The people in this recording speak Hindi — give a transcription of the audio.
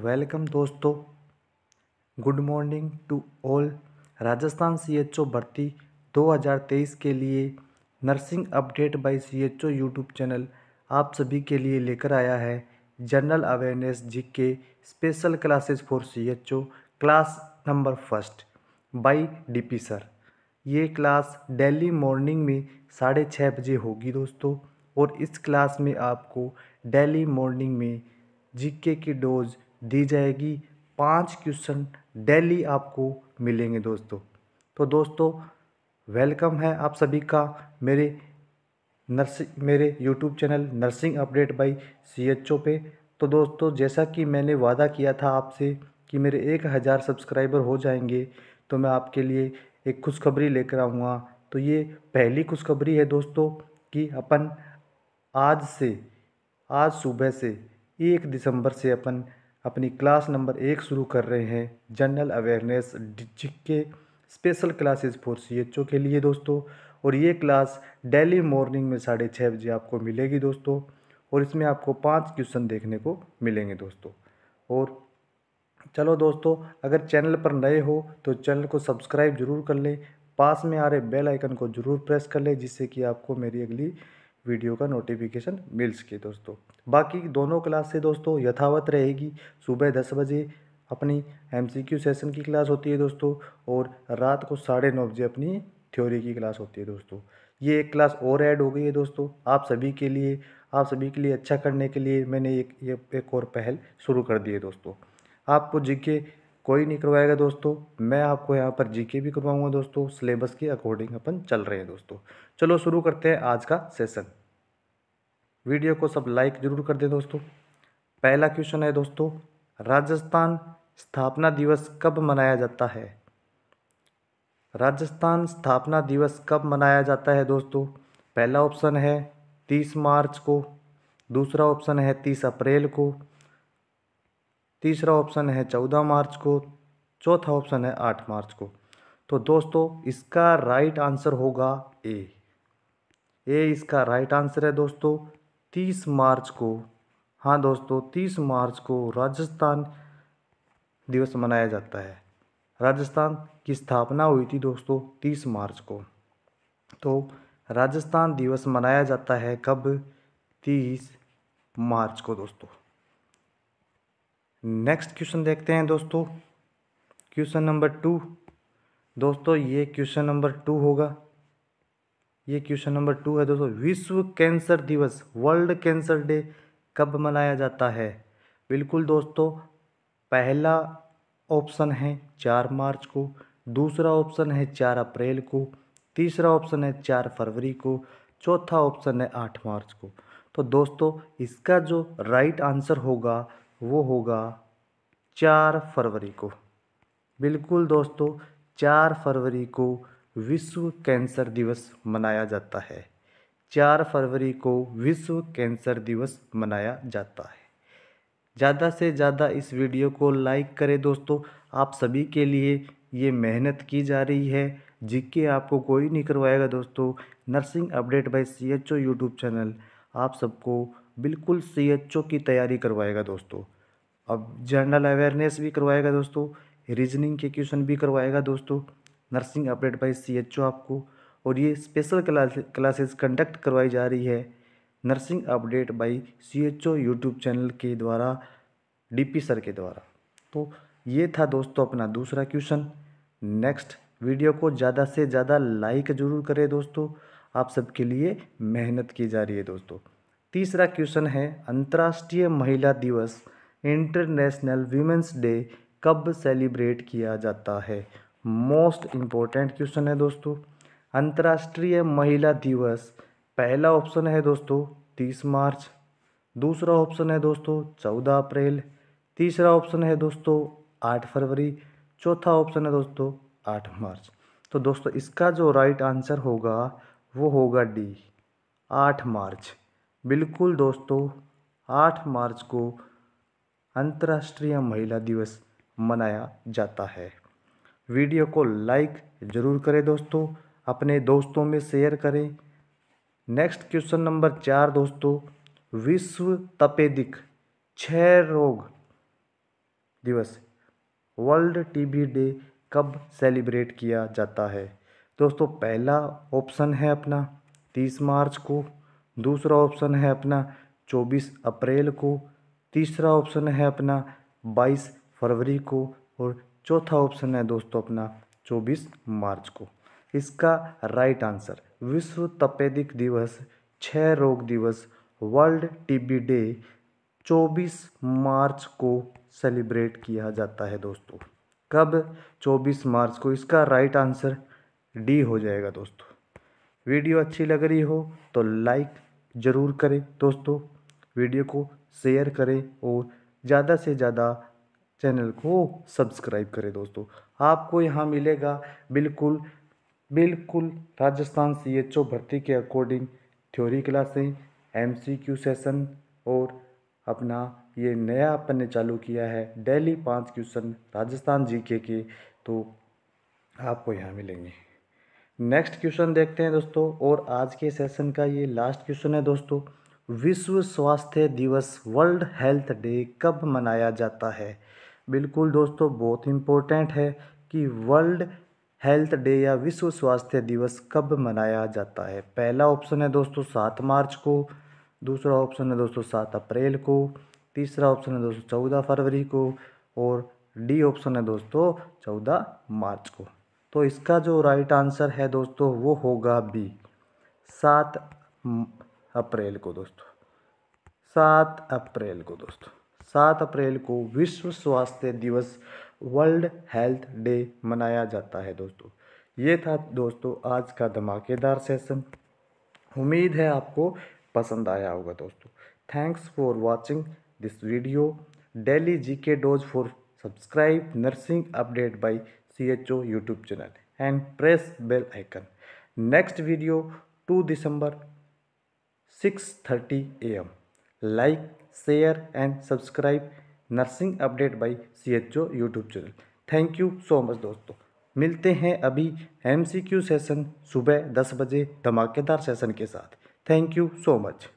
वेलकम दोस्तों good morning to all Rajasthan CHO भर्ती 2023 के लिए nursing update by CHO YouTube channel आप सभी के लिए लेकर आया है जनरल अवेयरनेस जी के special classes for CHO class number first by DP sir ये क्लास डेली मॉर्निंग में साढ़े छः बजे होगी दोस्तों और इस क्लास में आपको डेली मॉर्निंग में जीके की डोज दी जाएगी पांच क्वेश्चन डेली आपको मिलेंगे दोस्तों तो दोस्तों वेलकम है आप सभी का मेरे नर्सिंग मेरे YouTube channel nursing update by C H O पे तो दोस्तों जैसा कि मैंने वादा किया था आपसे कि मेरे एक हज़ार सब्सक्राइबर हो जाएंगे तो मैं आपके लिए एक खुशखबरी लेकर आऊँगा तो ये पहली खुशखबरी है दोस्तों कि अपन आज से आज सुबह से एक दिसंबर से अपन अपनी क्लास नंबर एक शुरू कर रहे हैं जनरल अवेयरनेस के स्पेशल क्लासेस फॉर सी के लिए दोस्तों और ये क्लास डेली मॉर्निंग में साढ़े छः बजे आपको मिलेगी दोस्तों और इसमें आपको पांच क्वेश्चन देखने को मिलेंगे दोस्तों और चलो दोस्तों अगर चैनल पर नए हो तो चैनल को सब्सक्राइब जरूर कर लें पास में आ रहे बेल आइकन को ज़रूर प्रेस कर लें जिससे कि आपको मेरी अगली वीडियो का नोटिफिकेशन मिल सके दोस्तों बाकी दोनों क्लास से दोस्तों यथावत रहेगी सुबह दस बजे अपनी एमसीक्यू सेशन की क्लास होती है दोस्तों और रात को साढ़े नौ बजे अपनी थ्योरी की क्लास होती है दोस्तों ये एक क्लास और ऐड हो गई है दोस्तों आप सभी के लिए आप सभी के लिए अच्छा करने के लिए मैंने एक ये एक और पहल शुरू कर दी है दोस्तों आपको जिके कोई नहीं करवाएगा दोस्तों मैं आपको यहाँ पर जीके भी करवाऊँगा दोस्तों सिलेबस के अकॉर्डिंग अपन चल रहे हैं दोस्तों चलो शुरू करते हैं आज का सेशन वीडियो को सब लाइक जरूर कर दें दोस्तों पहला क्वेश्चन है दोस्तों राजस्थान स्थापना दिवस कब मनाया जाता है राजस्थान स्थापना दिवस कब मनाया जाता है दोस्तों पहला ऑप्शन है तीस मार्च को दूसरा ऑप्शन है तीस अप्रैल को तीसरा ऑप्शन है चौदह मार्च को चौथा ऑप्शन है आठ मार्च को तो दोस्तों इसका राइट आंसर होगा ए ए इसका राइट आंसर है दोस्तों तीस मार्च को हाँ दोस्तों तीस मार्च को राजस्थान दिवस मनाया जाता है राजस्थान की स्थापना हुई थी दोस्तों तीस मार्च को तो राजस्थान दिवस मनाया जाता है कब तीस मार्च को दोस्तों नेक्स्ट क्वेश्चन देखते हैं दोस्तों क्वेश्चन नंबर टू दोस्तों ये क्वेश्चन नंबर टू होगा ये क्वेश्चन नंबर टू है दोस्तों विश्व कैंसर दिवस वर्ल्ड कैंसर डे कब मनाया जाता है बिल्कुल दोस्तों पहला ऑप्शन है चार मार्च को दूसरा ऑप्शन है चार अप्रैल को तीसरा ऑप्शन है चार फरवरी को चौथा ऑप्शन है आठ मार्च को तो दोस्तों इसका जो राइट आंसर होगा वो होगा चार फरवरी को बिल्कुल दोस्तों चार फरवरी को विश्व कैंसर दिवस मनाया जाता है चार फरवरी को विश्व कैंसर दिवस मनाया जाता है ज़्यादा से ज़्यादा इस वीडियो को लाइक करें दोस्तों आप सभी के लिए ये मेहनत की जा रही है जिसके आपको कोई नहीं करवाएगा दोस्तों nursing update by C H O YouTube channel आप सबको बिल्कुल सी की तैयारी करवाएगा दोस्तों अब जनरल अवेयरनेस भी करवाएगा दोस्तों रीजनिंग के क्वेश्चन भी करवाएगा दोस्तों नर्सिंग अपडेट बाई सी आपको और ये स्पेशल क्लास क्लासेस कंडक्ट करवाई जा रही है nursing update by C H O YouTube channel के द्वारा पी सर के द्वारा तो ये था दोस्तों अपना दूसरा क्वेश्चन नेक्स्ट वीडियो को ज़्यादा से ज़्यादा लाइक ज़रूर करें दोस्तों आप सबके लिए मेहनत की जा रही है दोस्तों तीसरा क्वेश्चन है अंतर्राष्ट्रीय महिला दिवस इंटरनेशनल वीमेंस डे कब सेलिब्रेट किया जाता है मोस्ट इम्पोर्टेंट क्वेश्चन है दोस्तों अंतर्राष्ट्रीय महिला दिवस पहला ऑप्शन है दोस्तों तीस मार्च दूसरा ऑप्शन है दोस्तों चौदह अप्रैल तीसरा ऑप्शन है दोस्तों आठ फरवरी चौथा ऑप्शन है दोस्तों आठ मार्च तो दोस्तों इसका जो राइट आंसर होगा वो होगा डी आठ मार्च बिल्कुल दोस्तों आठ मार्च को अंतर्राष्ट्रीय महिला दिवस मनाया जाता है वीडियो को लाइक ज़रूर करें दोस्तों अपने दोस्तों में शेयर करें नेक्स्ट क्वेश्चन नंबर चार दोस्तों विश्व तपेदिक क्षय रोग दिवस वर्ल्ड टीबी डे कब सेलिब्रेट किया जाता है दोस्तों पहला ऑप्शन है अपना तीस मार्च को दूसरा ऑप्शन है अपना चौबीस अप्रैल को तीसरा ऑप्शन है अपना बाईस फरवरी को और चौथा ऑप्शन है दोस्तों अपना चौबीस मार्च को इसका राइट आंसर विश्व तपेदिक दिवस क्षय रोग दिवस वर्ल्ड टीबी डे 24 मार्च को सेलिब्रेट किया जाता है दोस्तों कब 24 मार्च को इसका राइट आंसर डी हो जाएगा दोस्तों वीडियो अच्छी लग रही हो तो लाइक ज़रूर करें दोस्तों वीडियो को शेयर करें और ज़्यादा से ज़्यादा चैनल को सब्सक्राइब करें दोस्तों आपको यहाँ मिलेगा बिल्कुल बिल्कुल राजस्थान सी एच ओ भर्ती के अकॉर्डिंग थ्योरी क्लासें एम सी क्यू सेसन और अपना ये नया अपन ने चालू किया है डेली पाँच क्वेश्चन राजस्थान जी के तो आपको यहाँ मिलेंगे नेक्स्ट क्वेश्चन देखते हैं दोस्तों और आज के सेशन का ये लास्ट क्वेश्चन है दोस्तों विश्व स्वास्थ्य दिवस वर्ल्ड हेल्थ डे कब मनाया जाता है बिल्कुल दोस्तों बहुत इम्पोर्टेंट है कि वर्ल्ड हेल्थ डे या विश्व स्वास्थ्य दिवस कब मनाया जाता है पहला ऑप्शन है दोस्तों सात मार्च को दूसरा ऑप्शन है दोस्तों सात अप्रैल को तीसरा ऑप्शन है दोस्तों चौदह फरवरी को और डी ऑप्शन है दोस्तों चौदह मार्च को तो इसका जो राइट आंसर है दोस्तों वो होगा बी सात अप्रैल को दोस्तों सात अप्रैल को दोस्तों सात अप्रैल को विश्व स्वास्थ्य दिवस वर्ल्ड हेल्थ डे मनाया जाता है दोस्तों ये था दोस्तों आज का धमाकेदार सेशन उम्मीद है आपको पसंद आया होगा दोस्तों thanks for watching this video daily GK dose for subscribe nursing update by C H O YouTube channel and press bell icon next video two December six thirty A M like share and subscribe nursing update by C H O YouTube channel thank you so much दोस्तों मिलते हैं अभी एम सी क्यू सेसन सुबह दस बजे धमाकेदार सेशन के साथ थैंक यू सो मच